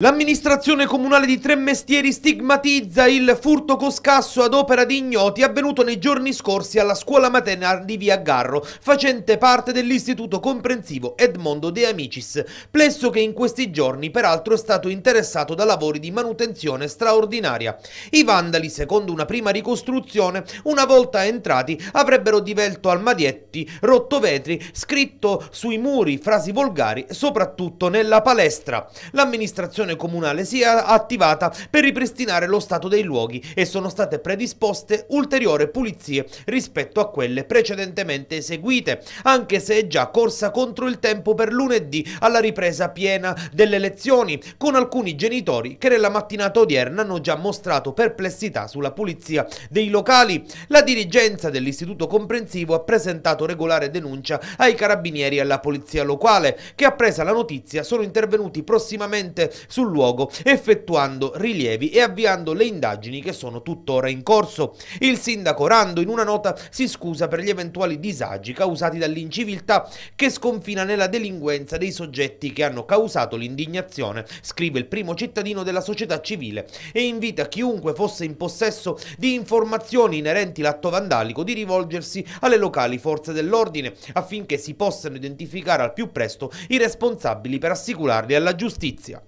L'amministrazione comunale di Tremmestieri stigmatizza il furto coscasso ad opera di ignoti avvenuto nei giorni scorsi alla scuola materna di Via Garro, facente parte dell'istituto comprensivo Edmondo De Amicis, plesso che in questi giorni peraltro è stato interessato da lavori di manutenzione straordinaria. I vandali, secondo una prima ricostruzione, una volta entrati avrebbero divelto almadietti, rotto vetri, scritto sui muri frasi volgari, soprattutto nella palestra. L'amministrazione commissione comunale si è attivata per ripristinare lo stato dei luoghi e sono state predisposte ulteriori pulizie rispetto a quelle precedentemente eseguite, anche se è già corsa contro il tempo per lunedì alla ripresa piena delle lezioni, con alcuni genitori che nella mattinata odierna hanno già mostrato perplessità sulla pulizia dei locali. La dirigenza dell'istituto comprensivo ha presentato regolare denuncia ai carabinieri e alla polizia locale, che appresa la notizia sono intervenuti prossimamente su sul luogo, effettuando rilievi e avviando le indagini che sono tuttora in corso. Il sindaco Rando in una nota si scusa per gli eventuali disagi causati dall'inciviltà che sconfina nella delinquenza dei soggetti che hanno causato l'indignazione, scrive il primo cittadino della società civile e invita chiunque fosse in possesso di informazioni inerenti l'atto vandalico di rivolgersi alle locali forze dell'ordine affinché si possano identificare al più presto i responsabili per assicurarli alla giustizia.